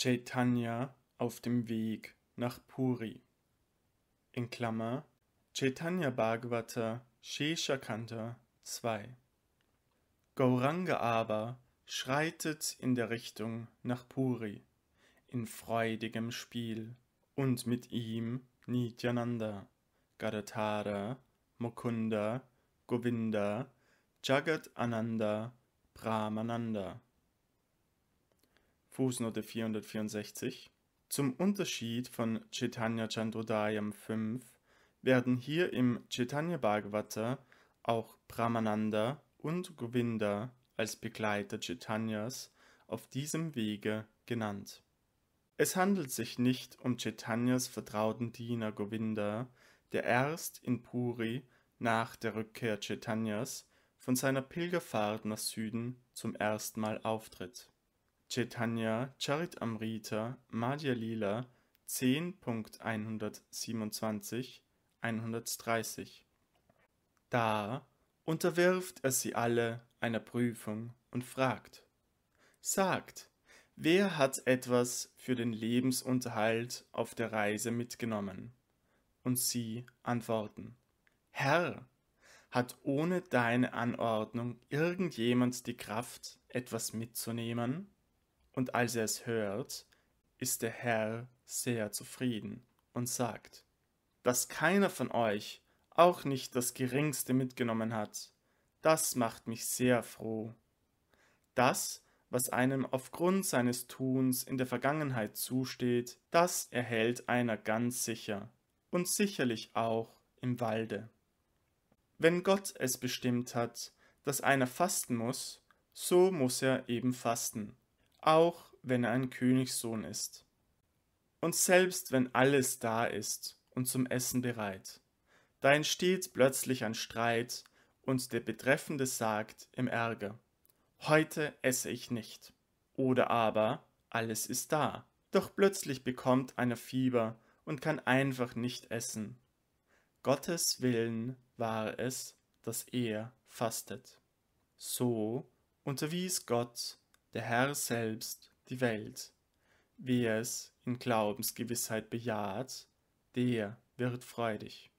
Chaitanya auf dem Weg nach Puri. In Klammer Chaitanya Bhagavata Sheshakanta 2. Gauranga aber schreitet in der Richtung nach Puri in freudigem Spiel und mit ihm Nityananda, Gadadhara, Mukunda, Govinda, Jagat Ananda, Brahmananda. Fußnote 464. Zum Unterschied von Chaitanya Chandrodayam 5 werden hier im Chaitanya Bhagavata auch Brahmananda und Govinda als Begleiter Chaitanyas auf diesem Wege genannt. Es handelt sich nicht um Chaitanyas vertrauten Diener Govinda, der erst in Puri nach der Rückkehr Chaitanyas von seiner Pilgerfahrt nach Süden zum ersten Mal auftritt. Chaitanya Charitamrita Madhya Lila 10.127, 130 Da unterwirft er sie alle einer Prüfung und fragt, Sagt, wer hat etwas für den Lebensunterhalt auf der Reise mitgenommen? Und sie antworten, Herr, hat ohne deine Anordnung irgendjemand die Kraft, etwas mitzunehmen? Und als er es hört, ist der Herr sehr zufrieden und sagt, dass keiner von euch auch nicht das geringste mitgenommen hat, das macht mich sehr froh. Das, was einem aufgrund seines Tuns in der Vergangenheit zusteht, das erhält einer ganz sicher und sicherlich auch im Walde. Wenn Gott es bestimmt hat, dass einer fasten muss, so muss er eben fasten auch wenn er ein Königssohn ist. Und selbst wenn alles da ist und zum Essen bereit, da entsteht plötzlich ein Streit und der Betreffende sagt im Ärger, heute esse ich nicht. Oder aber, alles ist da. Doch plötzlich bekommt einer Fieber und kann einfach nicht essen. Gottes Willen war es, dass er fastet. So unterwies Gott der Herr selbst die Welt. Wer es in Glaubensgewissheit bejaht, der wird freudig.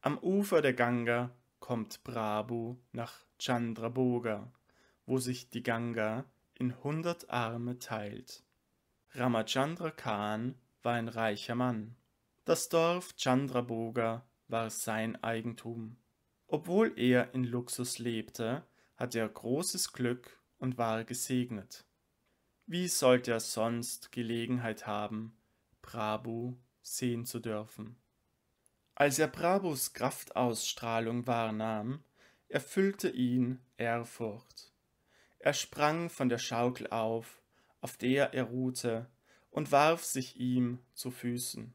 Am Ufer der Ganga kommt Prabhu nach Chandraboga, wo sich die Ganga in hundert Arme teilt. Ramachandra Khan war ein reicher Mann. Das Dorf Chandraboga war sein Eigentum. Obwohl er in Luxus lebte, hatte er großes Glück und war gesegnet. Wie sollte er sonst Gelegenheit haben, Prabhu sehen zu dürfen? Als er Prabhus Kraftausstrahlung wahrnahm, erfüllte ihn Ehrfurcht. Er sprang von der Schaukel auf, auf der er ruhte, und warf sich ihm zu Füßen.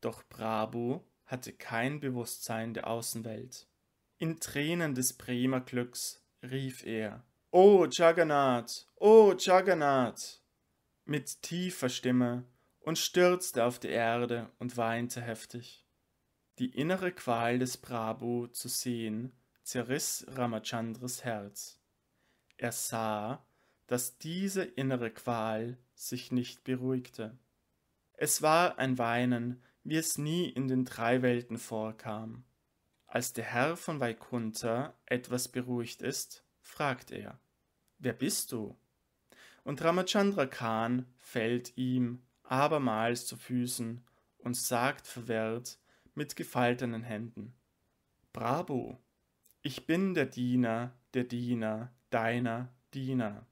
Doch Prabhu hatte kein Bewusstsein der Außenwelt. In Tränen des Bremer Glücks rief er O oh, Jagannath, oh, O Jagannath, mit tiefer Stimme und stürzte auf die Erde und weinte heftig. Die innere Qual des Prabhu zu sehen, zerriss Ramachandras Herz. Er sah, dass diese innere Qual sich nicht beruhigte. Es war ein Weinen, wie es nie in den drei Welten vorkam. Als der Herr von Vaikuntha etwas beruhigt ist, fragt er, Wer bist du? Und Ramachandra Khan fällt ihm abermals zu Füßen und sagt verwirrt mit gefaltenen Händen, Bravo, ich bin der Diener, der Diener, deiner Diener.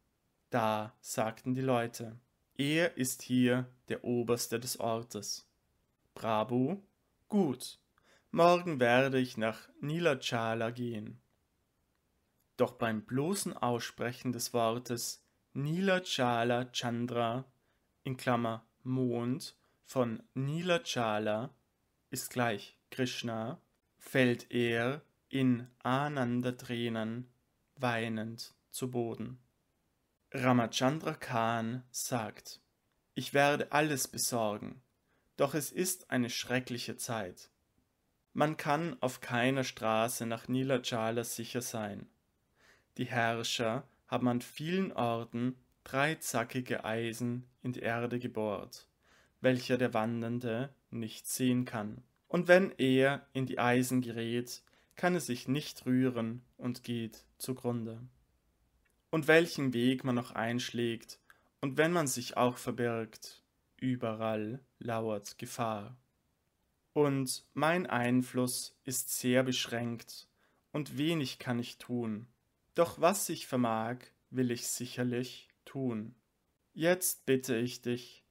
Da sagten die Leute, er ist hier der Oberste des Ortes. Bravo, gut, morgen werde ich nach Nilachala gehen. Doch beim bloßen Aussprechen des Wortes Nilachala Chandra in Klammer Mond von Nilachala ist gleich Krishna, fällt er in Anandatränen weinend zu Boden. Ramachandra Khan sagt, ich werde alles besorgen, doch es ist eine schreckliche Zeit. Man kann auf keiner Straße nach Nilachala sicher sein. Die Herrscher haben an vielen Orten dreizackige Eisen in die Erde gebohrt, welche der Wandernde nicht sehen kann. Und wenn er in die Eisen gerät, kann er sich nicht rühren und geht zugrunde. Und welchen Weg man noch einschlägt, und wenn man sich auch verbirgt, überall lauert Gefahr. Und mein Einfluss ist sehr beschränkt, und wenig kann ich tun, doch was ich vermag, will ich sicherlich tun. Jetzt bitte ich dich,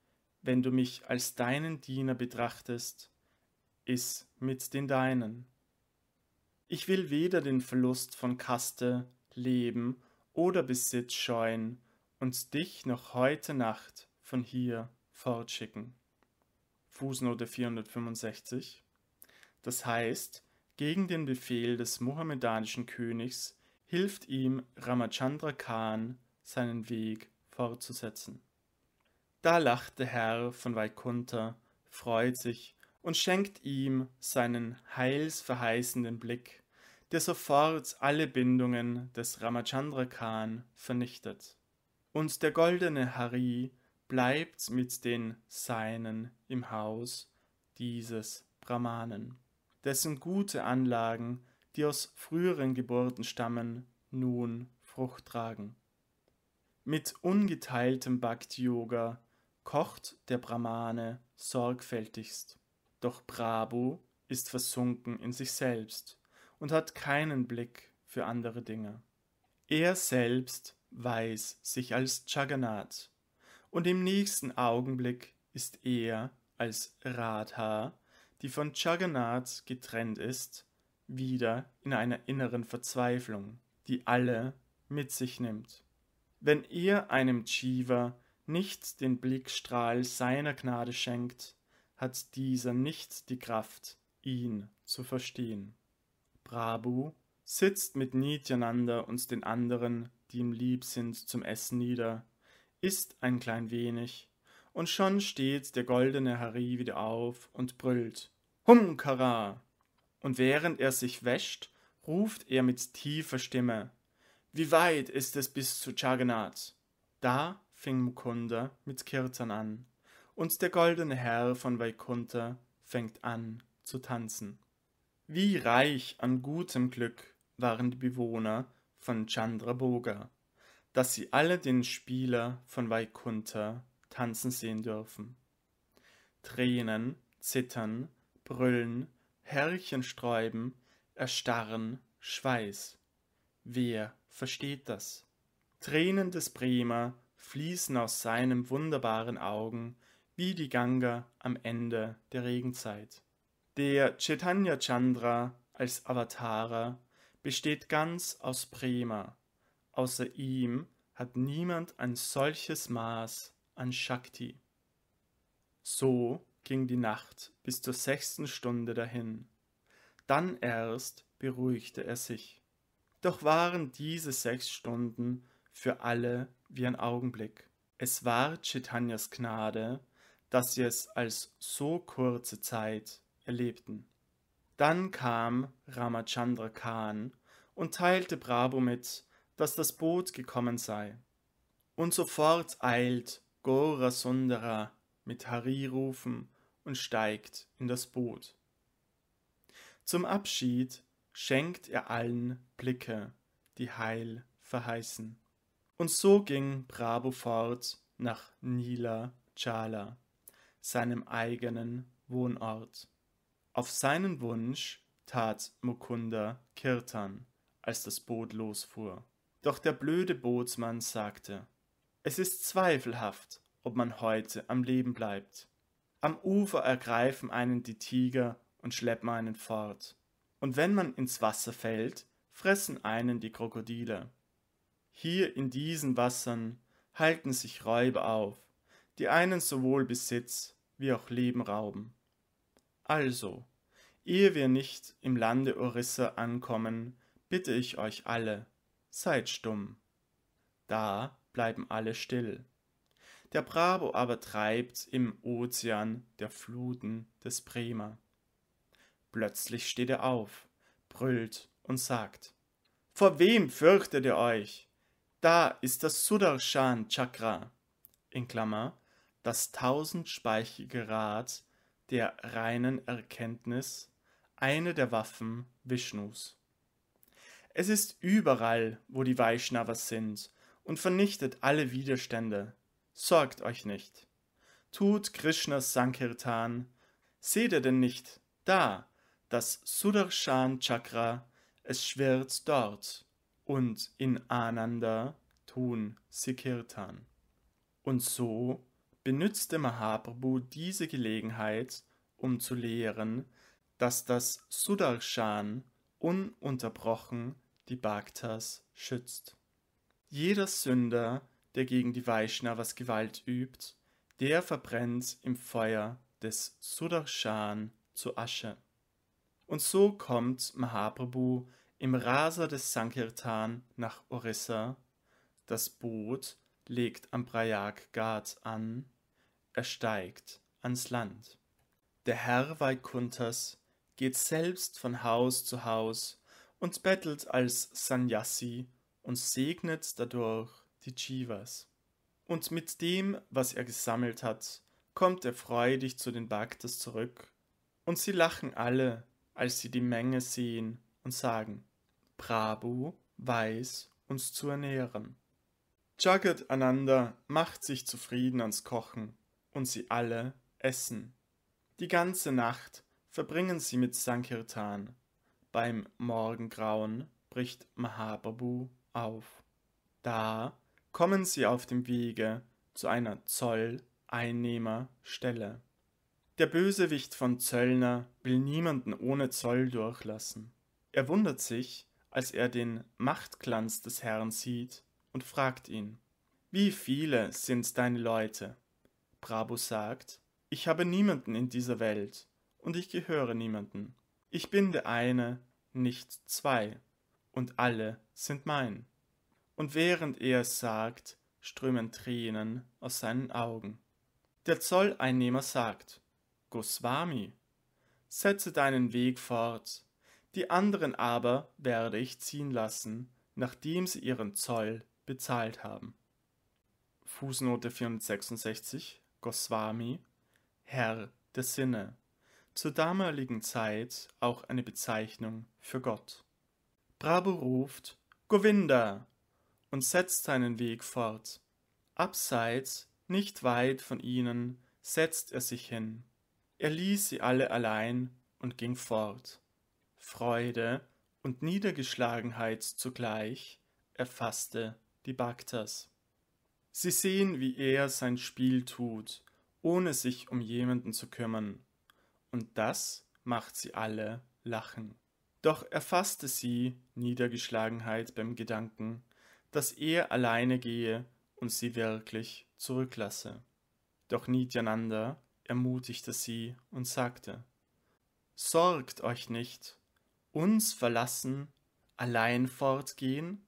wenn du mich als deinen Diener betrachtest, iss mit den deinen. Ich will weder den Verlust von Kaste, Leben oder Besitz scheuen und dich noch heute Nacht von hier fortschicken. Fußnote 465. Das heißt, gegen den Befehl des mohammedanischen Königs hilft ihm Ramachandra Khan seinen Weg fortzusetzen. Da lacht der Herr von Vaikuntha, freut sich und schenkt ihm seinen heilsverheißenden Blick, der sofort alle Bindungen des Ramachandra Khan vernichtet. Und der goldene Hari bleibt mit den Seinen im Haus dieses Brahmanen, dessen gute Anlagen die aus früheren Geburten stammen, nun Frucht tragen. Mit ungeteiltem Bhakti-Yoga kocht der Brahmane sorgfältigst. Doch Brabo ist versunken in sich selbst und hat keinen Blick für andere Dinge. Er selbst weiß sich als Jagannath und im nächsten Augenblick ist er als Radha, die von Jagannath getrennt ist, wieder in einer inneren Verzweiflung, die alle mit sich nimmt. Wenn ihr einem Jiva nicht den Blickstrahl seiner Gnade schenkt, hat dieser nicht die Kraft, ihn zu verstehen. Prabhu sitzt mit Nityananda und den anderen, die ihm lieb sind, zum Essen nieder, isst ein klein wenig, und schon steht der goldene Hari wieder auf und brüllt Humkara! und während er sich wäscht, ruft er mit tiefer Stimme Wie weit ist es bis zu Jagannath? Da fing Mukunda mit Kirtan an, und der goldene Herr von Vaikuntha fängt an zu tanzen. Wie reich an gutem Glück waren die Bewohner von Chandraboga, dass sie alle den Spieler von Vaikuntha tanzen sehen dürfen. Tränen, Zittern, Brüllen Herrchen sträuben, erstarren, Schweiß. Wer versteht das? Tränen des Bremer fließen aus seinen wunderbaren Augen wie die Ganga am Ende der Regenzeit. Der Chaitanya Chandra als Avatara besteht ganz aus Prema. Außer ihm hat niemand ein solches Maß an Shakti. So ging die Nacht bis zur sechsten Stunde dahin. Dann erst beruhigte er sich. Doch waren diese sechs Stunden für alle wie ein Augenblick. Es war Chaitanyas Gnade, dass sie es als so kurze Zeit erlebten. Dann kam Ramachandra Khan und teilte Brabo mit, dass das Boot gekommen sei. Und sofort eilt Gora Sundara mit Hari-Rufen und steigt in das Boot. Zum Abschied schenkt er allen Blicke, die Heil verheißen. Und so ging Bravo fort nach Nila Chala, seinem eigenen Wohnort. Auf seinen Wunsch tat Mukunda Kirtan, als das Boot losfuhr. Doch der blöde Bootsmann sagte, es ist zweifelhaft, ob man heute am Leben bleibt. Am Ufer ergreifen einen die Tiger und schleppen einen fort. Und wenn man ins Wasser fällt, fressen einen die Krokodile. Hier in diesen Wassern halten sich Räuber auf, die einen sowohl Besitz wie auch Leben rauben. Also, ehe wir nicht im Lande Orissa ankommen, bitte ich euch alle, seid stumm. Da bleiben alle still. Der Bravo aber treibt im Ozean der Fluten des Bremer. Plötzlich steht er auf, brüllt und sagt, Vor wem fürchtet ihr euch? Da ist das Sudarshan Chakra, in Klammer, das tausendspeichige Rad der reinen Erkenntnis, eine der Waffen Vishnus. Es ist überall, wo die Vaishnavas sind und vernichtet alle Widerstände, sorgt euch nicht. Tut Krishnas Sankirtan, seht ihr denn nicht, da, das Sudarshan Chakra, es schwirrt dort, und in Ananda tun Sikirtan. Und so benützte Mahaprabhu diese Gelegenheit, um zu lehren, dass das Sudarshan ununterbrochen die Bhaktas schützt. Jeder Sünder der gegen die Vaishnavas Gewalt übt, der verbrennt im Feuer des Sudarshan zu Asche. Und so kommt Mahaprabhu im Raser des Sankirtan nach Orissa, das Boot legt am Prayag Ghat an, er steigt ans Land. Der Herr Vaikunthas geht selbst von Haus zu Haus und bettelt als Sanyasi und segnet dadurch die Chivas. Und mit dem, was er gesammelt hat, kommt er freudig zu den Bhaktas zurück, und sie lachen alle, als sie die Menge sehen und sagen, Prabhu weiß uns zu ernähren. Jagat Ananda macht sich zufrieden ans Kochen, und sie alle essen. Die ganze Nacht verbringen sie mit Sankirtan. Beim Morgengrauen bricht Mahaprabhu auf. Da kommen sie auf dem Wege zu einer Zolleinnehmerstelle. Der Bösewicht von Zöllner will niemanden ohne Zoll durchlassen. Er wundert sich, als er den Machtglanz des Herrn sieht und fragt ihn, wie viele sind deine Leute? Brabus sagt, ich habe niemanden in dieser Welt und ich gehöre niemanden. Ich bin der eine, nicht zwei, und alle sind mein und während er es sagt, strömen Tränen aus seinen Augen. Der Zolleinnehmer sagt, Goswami, setze deinen Weg fort, die anderen aber werde ich ziehen lassen, nachdem sie ihren Zoll bezahlt haben. Fußnote 466 Goswami, Herr der Sinne, zur damaligen Zeit auch eine Bezeichnung für Gott. Bravo ruft Govinda, und setzt seinen Weg fort. Abseits, nicht weit von ihnen, setzt er sich hin. Er ließ sie alle allein und ging fort. Freude und Niedergeschlagenheit zugleich erfasste die Baktas. Sie sehen, wie er sein Spiel tut, ohne sich um jemanden zu kümmern. Und das macht sie alle lachen. Doch erfasste sie Niedergeschlagenheit beim Gedanken, dass er alleine gehe und sie wirklich zurücklasse. Doch Nityananda ermutigte sie und sagte, Sorgt euch nicht, uns verlassen, allein fortgehen?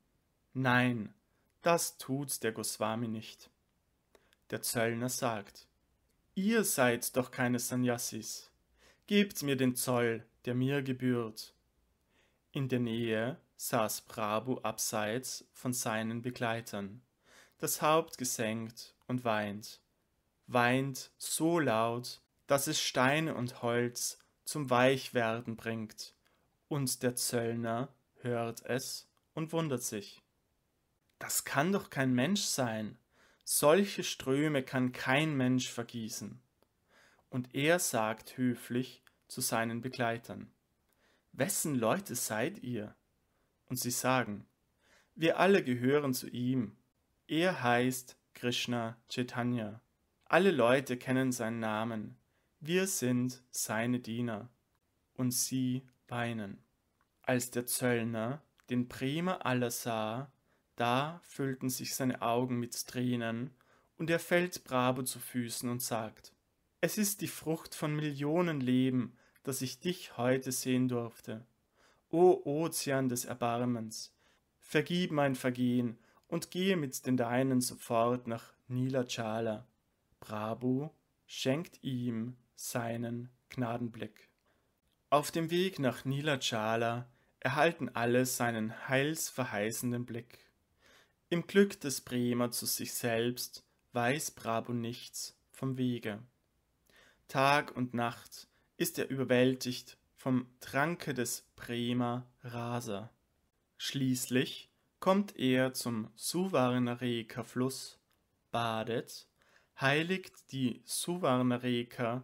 Nein, das tut der Goswami nicht. Der Zöllner sagt, Ihr seid doch keine Sannyasis. Gebt mir den Zoll, der mir gebührt. In der Nähe saß Prabhu abseits von seinen Begleitern, das Haupt gesenkt und weint, weint so laut, dass es Steine und Holz zum Weichwerden bringt, und der Zöllner hört es und wundert sich. Das kann doch kein Mensch sein, solche Ströme kann kein Mensch vergießen. Und er sagt höflich zu seinen Begleitern, Wessen Leute seid ihr? und sie sagen, wir alle gehören zu ihm. Er heißt Krishna Chaitanya. Alle Leute kennen seinen Namen. Wir sind seine Diener. Und sie weinen. Als der Zöllner den Prima aller sah, da füllten sich seine Augen mit Tränen, und er fällt Brabo zu Füßen und sagt, Es ist die Frucht von Millionen Leben, dass ich dich heute sehen durfte. O Ozean des Erbarmens, vergib mein Vergehen und gehe mit den Deinen sofort nach Nilachala. Prabhu schenkt ihm seinen Gnadenblick. Auf dem Weg nach Nilachala erhalten alle seinen heilsverheißenden Blick. Im Glück des Bremer zu sich selbst weiß Brabo nichts vom Wege. Tag und Nacht ist er überwältigt vom Tranke des Bremer Rasa. Schließlich kommt er zum Suvarnereker Fluss, badet, heiligt die Suvarnereker,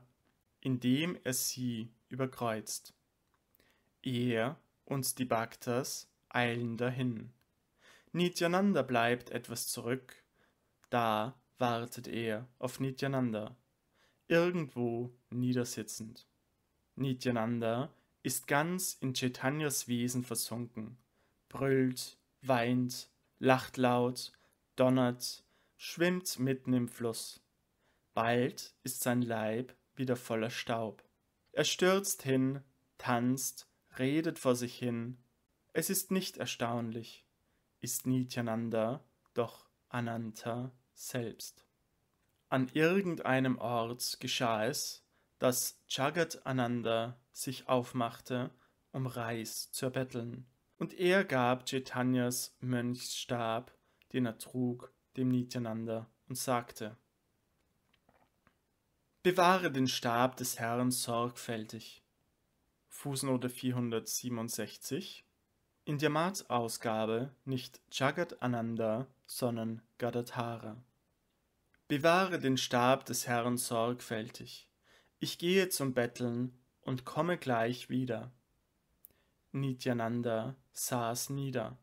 indem er sie überkreuzt. Er und die Bhaktas eilen dahin. Nityananda bleibt etwas zurück, da wartet er auf Nityananda, irgendwo niedersitzend. Nityananda ist ganz in Chaitanyas Wesen versunken, brüllt, weint, lacht laut, donnert, schwimmt mitten im Fluss. Bald ist sein Leib wieder voller Staub. Er stürzt hin, tanzt, redet vor sich hin. Es ist nicht erstaunlich, ist Nityananda doch Ananta selbst. An irgendeinem Ort geschah es, dass Jagat Ananda sich aufmachte, um Reis zu erbetteln. Und er gab Chaitanyas Mönchsstab, den er trug, dem Nityananda und sagte, Bewahre den Stab des Herrn sorgfältig. Fußnote 467 In der ausgabe nicht Jagat Ananda, sondern Gadatara. Bewahre den Stab des Herrn sorgfältig. Ich gehe zum Betteln und komme gleich wieder. Nityananda saß nieder,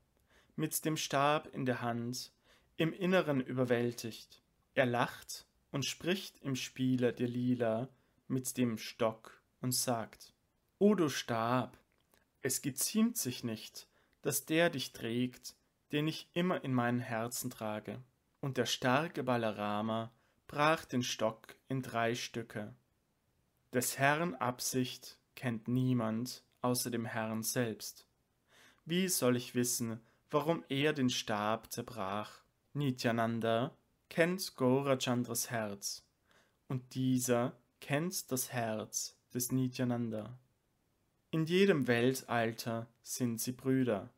mit dem Stab in der Hand, im Inneren überwältigt. Er lacht und spricht im Spiele der Lila mit dem Stock und sagt: O du Stab, es geziemt sich nicht, dass der dich trägt, den ich immer in meinem Herzen trage. Und der starke Balarama brach den Stock in drei Stücke des Herrn Absicht kennt niemand außer dem Herrn selbst. Wie soll ich wissen, warum er den Stab zerbrach? Nityananda kennt Gorachandras Herz und dieser kennt das Herz des Nityananda. In jedem Weltalter sind sie Brüder,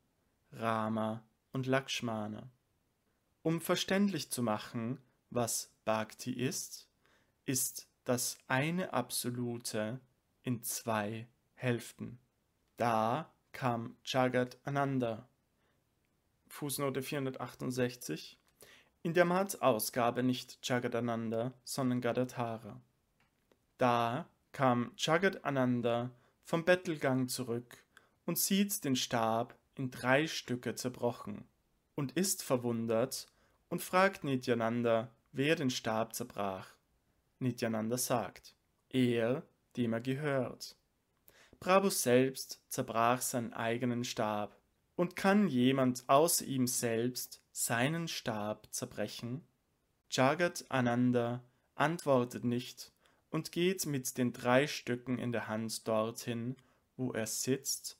Rama und Lakshmana. Um verständlich zu machen, was Bhakti ist, ist das eine Absolute in zwei Hälften. Da kam Jagat Ananda. Fußnote 468. In der Mats-Ausgabe nicht Ananda, sondern Gadatara. Da kam Jagat Ananda vom Bettelgang zurück und sieht den Stab in drei Stücke zerbrochen und ist verwundert und fragt Nityananda, wer den Stab zerbrach. Nityananda sagt, er, dem er gehört. Brabus selbst zerbrach seinen eigenen Stab. Und kann jemand außer ihm selbst seinen Stab zerbrechen? Jagat Ananda antwortet nicht und geht mit den drei Stücken in der Hand dorthin, wo er sitzt,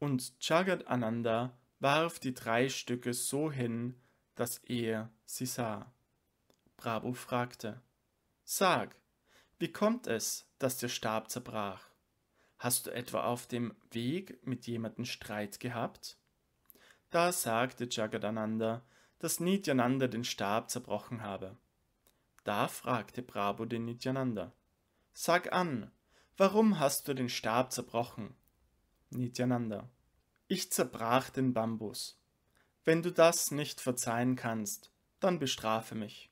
und Jagat Ananda warf die drei Stücke so hin, dass er sie sah. Brabo fragte, Sag, wie kommt es, dass der Stab zerbrach? Hast du etwa auf dem Weg mit jemandem Streit gehabt? Da sagte Jagadananda, dass Nityananda den Stab zerbrochen habe. Da fragte Brabo den Nityananda, Sag an, warum hast du den Stab zerbrochen? Nityananda, ich zerbrach den Bambus. Wenn du das nicht verzeihen kannst, dann bestrafe mich.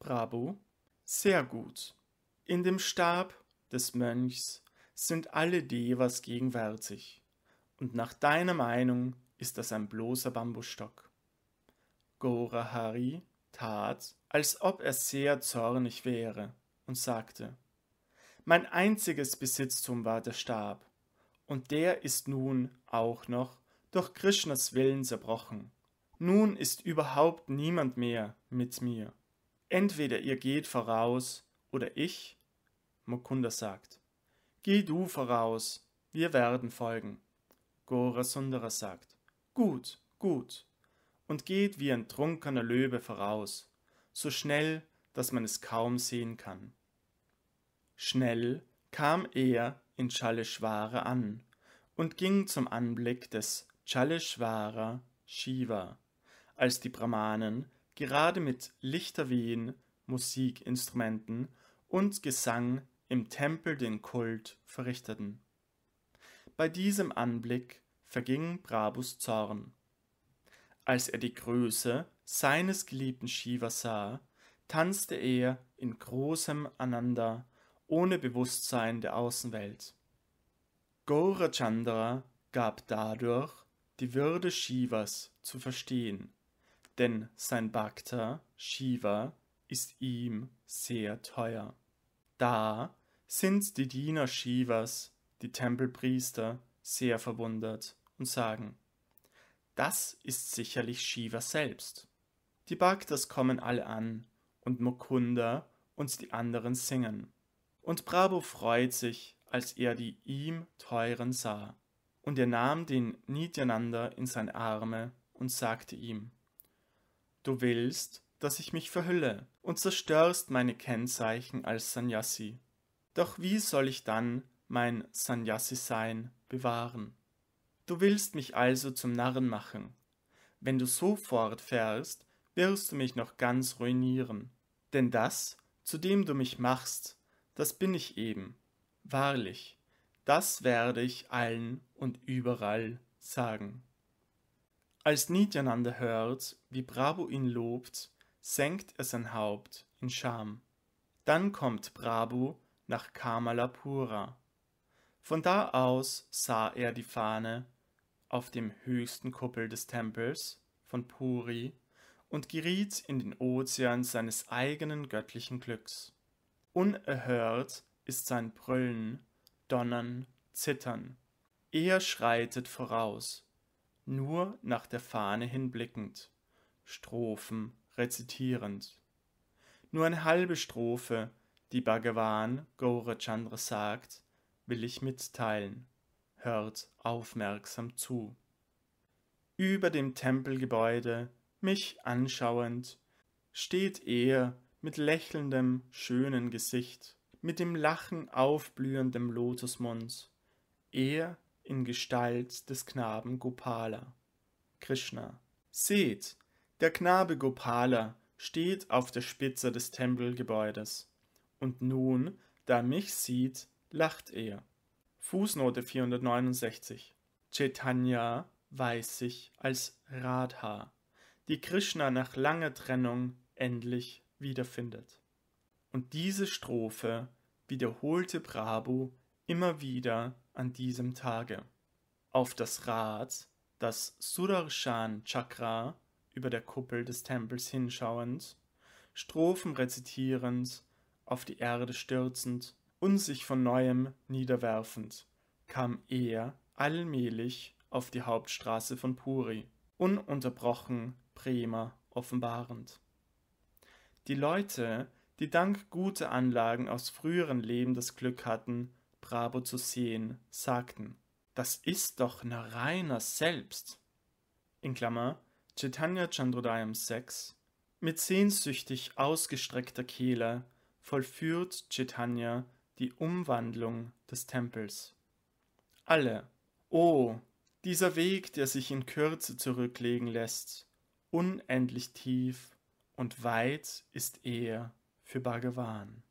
Brabo, sehr gut. In dem Stab des Mönchs sind alle Devas gegenwärtig, und nach deiner Meinung ist das ein bloßer Bambusstock. Gorahari tat, als ob er sehr zornig wäre, und sagte, Mein einziges Besitztum war der Stab, und der ist nun auch noch durch Krishnas Willen zerbrochen. Nun ist überhaupt niemand mehr mit mir. Entweder ihr geht voraus oder ich, Mukunda sagt. Geh du voraus, wir werden folgen. Gora Sundara sagt. Gut, gut. Und geht wie ein trunkener Löwe voraus, so schnell, dass man es kaum sehen kann. Schnell kam er in Chaleshwara an und ging zum Anblick des Chaleshwara Shiva, als die Brahmanen gerade mit Lichterwehen, Musikinstrumenten und Gesang im Tempel den Kult verrichteten. Bei diesem Anblick verging Brabus Zorn. Als er die Größe seines geliebten Shiva sah, tanzte er in großem Ananda, ohne Bewusstsein der Außenwelt. Gaurachandra gab dadurch die Würde Shivas zu verstehen denn sein Bhakta Shiva ist ihm sehr teuer. Da sind die Diener Shivas, die Tempelpriester, sehr verwundert und sagen, das ist sicherlich Shiva selbst. Die Bhaktas kommen alle an und Mukunda und die anderen singen. Und Bravo freut sich, als er die ihm teuren sah. Und er nahm den Nityananda in seine Arme und sagte ihm, Du willst, dass ich mich verhülle und zerstörst meine Kennzeichen als Sanyasi. Doch wie soll ich dann mein Sanyasi-Sein bewahren? Du willst mich also zum Narren machen. Wenn du so fortfährst, wirst du mich noch ganz ruinieren. Denn das, zu dem du mich machst, das bin ich eben. Wahrlich, das werde ich allen und überall sagen. Als Nityananda hört, wie Brabo ihn lobt, senkt er sein Haupt in Scham. Dann kommt Brabo nach Kamalapura. Von da aus sah er die Fahne auf dem höchsten Kuppel des Tempels von Puri und geriet in den Ozean seines eigenen göttlichen Glücks. Unerhört ist sein Brüllen, Donnern, Zittern. Er schreitet voraus nur nach der Fahne hinblickend, Strophen rezitierend. Nur eine halbe Strophe, die Bhagavan Gaurachandra sagt, will ich mitteilen. Hört aufmerksam zu. Über dem Tempelgebäude, mich anschauend, steht er mit lächelndem, schönen Gesicht, mit dem Lachen aufblühendem Lotusmund. Er in Gestalt des Knaben Gopala. Krishna. Seht, der Knabe Gopala steht auf der Spitze des Tempelgebäudes. Und nun, da er mich sieht, lacht er. Fußnote 469. Chaitanya weiß sich als Radha, die Krishna nach langer Trennung endlich wiederfindet. Und diese Strophe wiederholte Prabhu immer wieder an diesem Tage. Auf das Rad, das Sudarshan Chakra über der Kuppel des Tempels hinschauend, Strophen rezitierend, auf die Erde stürzend und sich von neuem niederwerfend, kam er allmählich auf die Hauptstraße von Puri, ununterbrochen Prema offenbarend. Die Leute, die dank guter Anlagen aus früheren Leben das Glück hatten, Brabo zu sehen, sagten, das ist doch Narayana selbst. In Klammer, Chaitanya Chandrodayam 6. Mit sehnsüchtig ausgestreckter Kehle vollführt Chaitanya die Umwandlung des Tempels. Alle, oh, dieser Weg, der sich in Kürze zurücklegen lässt, unendlich tief und weit ist er für Bhagavan.